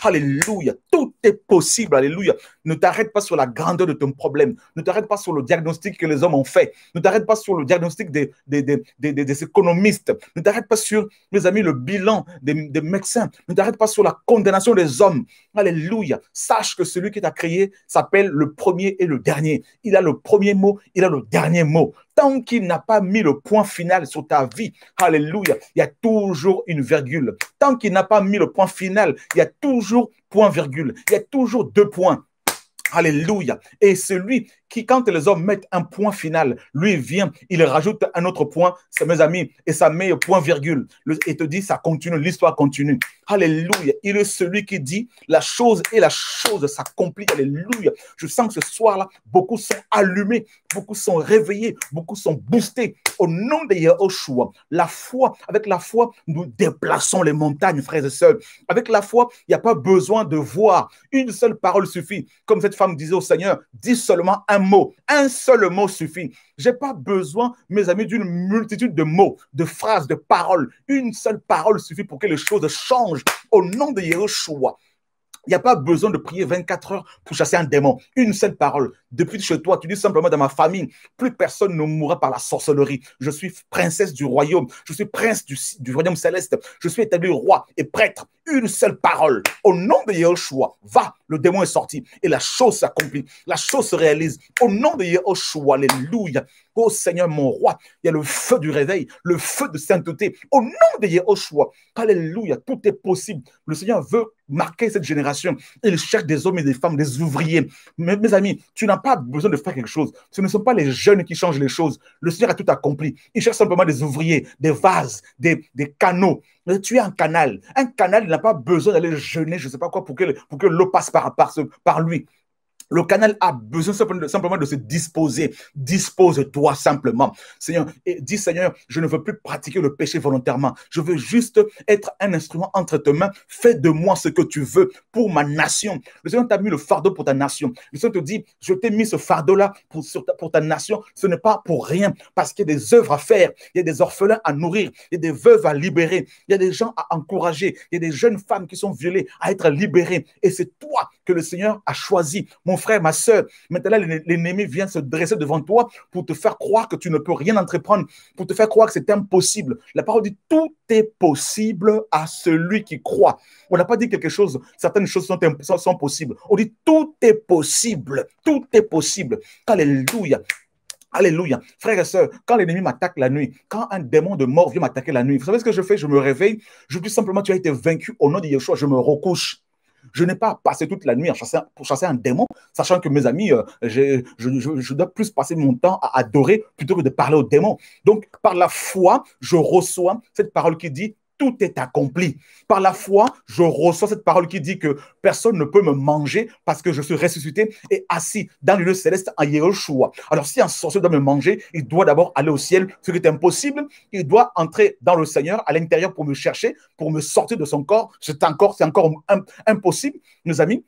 Alléluia. Tout est possible. Alléluia. Ne t'arrête pas sur la grandeur de ton problème. Ne t'arrête pas sur le diagnostic que les hommes ont fait. Ne t'arrête pas sur le diagnostic des, des, économistes. Ne t'arrête pas sur, mes amis, le bilan des, des médecins. Ne t'arrête pas sur la condamnation des hommes. Alléluia. Sache que celui qui t'a créé s'appelle le premier et le dernier. Il a le premier mot, il a le dernier mot tant qu'il n'a pas mis le point final sur ta vie, alléluia, il y a toujours une virgule. Tant qu'il n'a pas mis le point final, il y a toujours point virgule. Il y a toujours deux points. Alléluia. Et celui qui, quand les hommes mettent un point final, lui vient, il rajoute un autre point, mes amis, et ça met point virgule. et te dit, ça continue, l'histoire continue. Alléluia. Il est celui qui dit, la chose et la chose s'accomplit. Alléluia. Je sens que ce soir-là, beaucoup sont allumés, beaucoup sont réveillés, beaucoup sont boostés. Au nom de Yahushua, la foi, avec la foi, nous déplaçons les montagnes, frères et sœurs. Avec la foi, il n'y a pas besoin de voir. Une seule parole suffit. Comme cette femme disait au Seigneur, dis seulement un mot, un seul mot suffit. J'ai pas besoin, mes amis, d'une multitude de mots, de phrases, de paroles. Une seule parole suffit pour que les choses changent au nom de Yeshua. Il n'y a pas besoin de prier 24 heures pour chasser un démon. Une seule parole. Depuis chez toi, tu dis simplement dans ma famille, plus personne ne mourra par la sorcellerie. Je suis princesse du royaume. Je suis prince du royaume céleste. Je suis établi roi et prêtre une seule parole. Au nom de Yahushua, va, le démon est sorti et la chose s'accomplit, la chose se réalise. Au nom de Yahushua, alléluia. Ô Seigneur mon roi, il y a le feu du réveil, le feu de sainteté. Au nom de Yahushua, alléluia, tout est possible. Le Seigneur veut marquer cette génération. Il cherche des hommes et des femmes, des ouvriers. mes amis, tu n'as pas besoin de faire quelque chose. Ce ne sont pas les jeunes qui changent les choses. Le Seigneur a tout accompli. Il cherche simplement des ouvriers, des vases, des canaux, tu es un canal. Un canal, il n'a pas besoin d'aller jeûner, je ne sais pas quoi, pour que, pour que l'eau passe par, par lui. Le canal a besoin simplement de se disposer. Dispose-toi simplement. Seigneur, et dis Seigneur, je ne veux plus pratiquer le péché volontairement. Je veux juste être un instrument entre tes mains. Fais de moi ce que tu veux pour ma nation. Le Seigneur t'a mis le fardeau pour ta nation. Le Seigneur te dit, je t'ai mis ce fardeau-là pour, ta nation. Ce n'est pas pour rien parce qu'il y a des œuvres à faire. Il y a des orphelins à nourrir. Il y a des veuves à libérer. Il y a des gens à encourager. Il y a des jeunes femmes qui sont violées à être libérées. Et c'est toi que le Seigneur a choisi. Mon frère, ma soeur. Maintenant, l'ennemi vient se dresser devant toi pour te faire croire que tu ne peux rien entreprendre, pour te faire croire que c'est impossible. La parole dit tout est possible à celui qui croit. On n'a pas dit quelque chose, certaines choses sont, sont possibles. On dit tout est possible, tout est possible. Alléluia. Alléluia. Frère et sœur, quand l'ennemi m'attaque la nuit, quand un démon de mort vient m'attaquer la nuit, vous savez ce que je fais Je me réveille, je dis simplement, tu as été vaincu au nom de Yeshua, je me recouche. Je n'ai pas passé toute la nuit à chasser, pour chasser un démon, sachant que mes amis, euh, je, je, dois plus passer mon temps à adorer plutôt que de parler au démon. Donc, par la foi, je reçois cette parole qui dit tout est accompli. Par la foi, je reçois cette parole qui dit que personne ne peut me manger parce que je suis ressuscité et assis dans le lieu céleste à Yeshua. Alors, si un sorcier doit me manger, il doit d'abord aller au ciel, ce qui est impossible. Il doit entrer dans le Seigneur à l'intérieur pour me chercher, pour me sortir de son corps. C'est encore, c'est encore impossible, mes amis.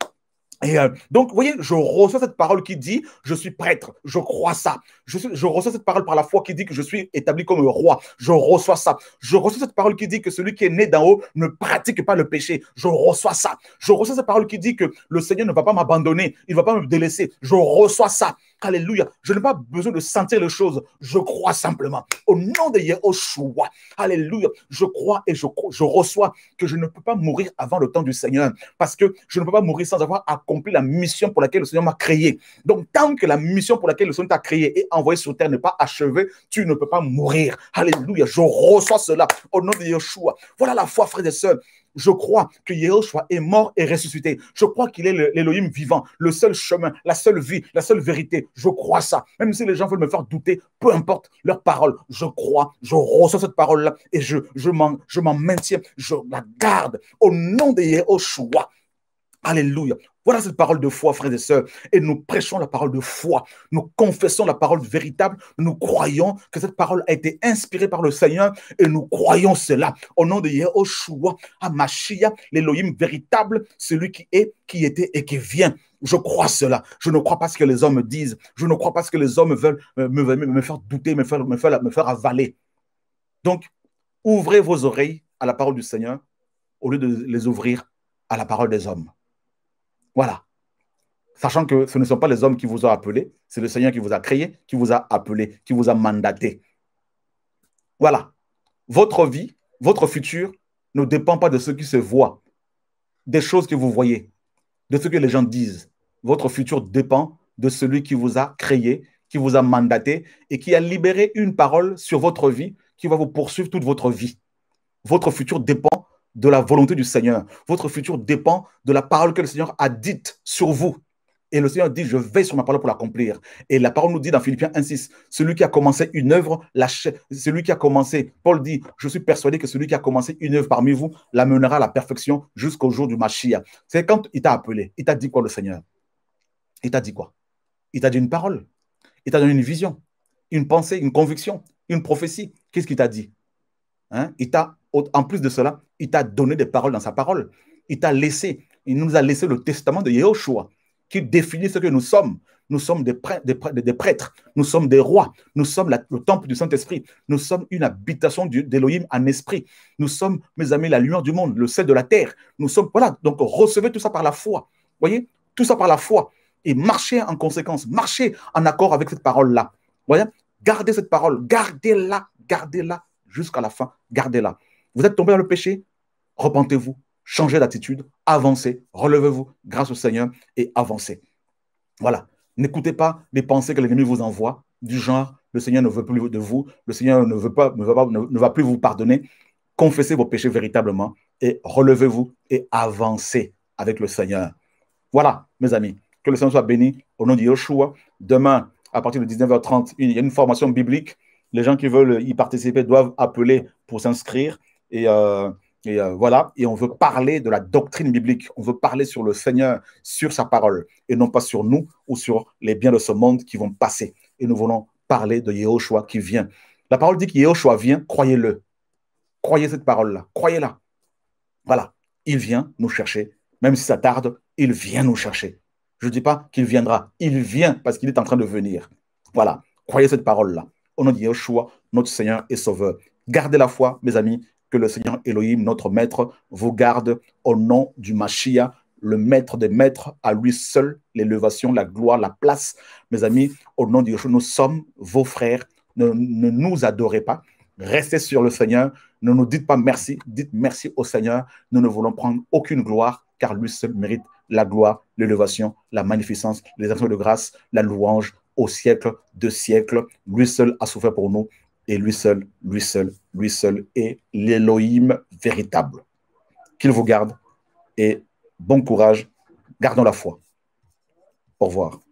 Et euh, donc, vous voyez, je reçois cette parole qui dit, je suis prêtre, je crois ça. Je, je, reçois cette parole par la foi qui dit que je suis établi comme roi, je reçois ça. Je reçois cette parole qui dit que celui qui est né d'en haut ne pratique pas le péché, je reçois ça. Je reçois cette parole qui dit que le Seigneur ne va pas m'abandonner, il ne va pas me délaisser, je reçois ça. Alléluia. Je n'ai pas besoin de sentir les choses. Je crois simplement. Au nom de Yehoshua. Alléluia. Je crois et je, je reçois que je ne peux pas mourir avant le temps du Seigneur. Parce que je ne peux pas mourir sans avoir accompli la mission pour laquelle le Seigneur m'a créé. Donc, tant que la mission pour laquelle le Seigneur t'a créé et envoyé sur terre n'est pas achevée, tu ne peux pas mourir. Alléluia. Je reçois cela au nom de Yeshua. Voilà la foi, frères et sœurs. Je crois que Yahushua est mort et ressuscité. Je crois qu'il est l'Élohim vivant, le seul chemin, la seule vie, la seule vérité. Je crois ça. Même si les gens veulent me faire douter, peu importe leur parole, je crois, je reçois cette parole-là et je, je m'en maintiens, je la garde au nom de Yahushua. Alléluia. Voilà cette parole de foi, frères et sœurs. Et nous prêchons la parole de foi. Nous confessons la parole véritable. Nous croyons que cette parole a été inspirée par le Seigneur et nous croyons cela. Au nom de Yehoshua, Amashia, l'Élohim véritable, celui qui est, qui était et qui vient. Je crois cela. Je ne crois pas ce que les hommes disent. Je ne crois pas ce que les hommes veulent euh, me, faire douter, me faire avaler. Donc, ouvrez vos oreilles à la parole du Seigneur au lieu de les ouvrir à la parole des hommes. Voilà. Sachant que ce ne sont pas les hommes qui vous ont appelés, c'est le Seigneur qui vous a créé, qui vous a appelé, qui vous a mandaté. Voilà. Votre vie, votre futur ne dépend pas de ce qui se voit, des choses que vous voyez, de ce que les gens disent. Votre futur dépend de celui qui vous a créé, qui vous a mandaté et qui a libéré une parole sur votre vie qui va vous poursuivre toute votre vie. Votre futur dépend de la volonté du Seigneur. Votre futur dépend de la parole que le Seigneur a dite sur vous. Et le Seigneur dit, je veille sur ma parole pour l'accomplir. Et la parole nous dit dans Philippiens 1.6, celui qui a commencé une œuvre, celui qui a commencé, Paul dit, je suis persuadé que celui qui a commencé une œuvre parmi vous l'amènera à la perfection jusqu'au jour du machia. C'est quand il t'a appelé, il t'a dit quoi le Seigneur Il t'a dit quoi Il t'a dit une parole, il t'a donné une vision, une pensée, une conviction, une prophétie. Qu'est-ce qu'il t'a dit hein? Il t'a, en plus de cela, il t'a donné des paroles dans sa parole. Il t'a laissé, il nous a laissé le testament de Yahushua qui définit ce que nous sommes. Nous sommes des, prêtres, nous sommes des rois, nous sommes le temple du Saint-Esprit, nous sommes une habitation d'Élohim en esprit, nous sommes, mes amis, la lumière du monde, le sel de la terre, nous sommes, voilà, donc recevez tout ça par la foi, voyez, tout ça par la foi, et marchez en conséquence, marchez en accord avec cette parole-là, voyez, gardez cette parole, gardez-la, gardez-la jusqu'à la fin, gardez-la. Vous êtes tombé dans le péché Repentez-vous, changez d'attitude, avancez, relevez-vous grâce au Seigneur et avancez. Voilà. N'écoutez pas les pensées que l'ennemi vous envoie, du genre le Seigneur ne veut plus de vous, le Seigneur ne, veut pas, ne, va plus vous pardonner. Confessez vos péchés véritablement et relevez-vous et avancez avec le Seigneur. Voilà, mes amis, que le Seigneur soit béni au nom de Yeshua. Demain, à partir de 19h30, il y a une formation biblique. Les gens qui veulent y participer doivent appeler pour s'inscrire. Et, euh, euh, voilà, et on veut parler de la doctrine biblique, on veut parler sur le Seigneur, sur sa parole, et non pas sur nous ou sur les biens de ce monde qui vont passer. Et nous voulons parler de Yehoshua qui vient. La parole dit que Yehoshua vient, croyez-le. Croyez cette parole-là, croyez-la. Voilà, il vient nous chercher, même si ça tarde, il vient nous chercher. Je ne dis pas qu'il viendra, il vient parce qu'il est en train de venir. Voilà, croyez cette parole-là. Au nom de Yeshua, notre Seigneur et Sauveur. Gardez la foi, mes amis, que le Seigneur Elohim, notre Maître, vous garde au nom du Mashiach, le Maître des Maîtres, à lui seul l'élévation, la gloire, la place. Mes amis, au nom du nous sommes vos frères. Ne, nous adorez pas. Restez sur le Seigneur. Ne nous dites pas merci. Dites merci au Seigneur. Nous ne voulons prendre aucune gloire, car lui seul mérite la gloire, l'élévation, la magnificence, les actions de grâce, la louange au siècle de siècle. Lui seul a souffert pour nous et lui seul, lui seul, lui seul est l'Élohim véritable. Qu'il vous garde et bon courage, gardons la foi. Au revoir.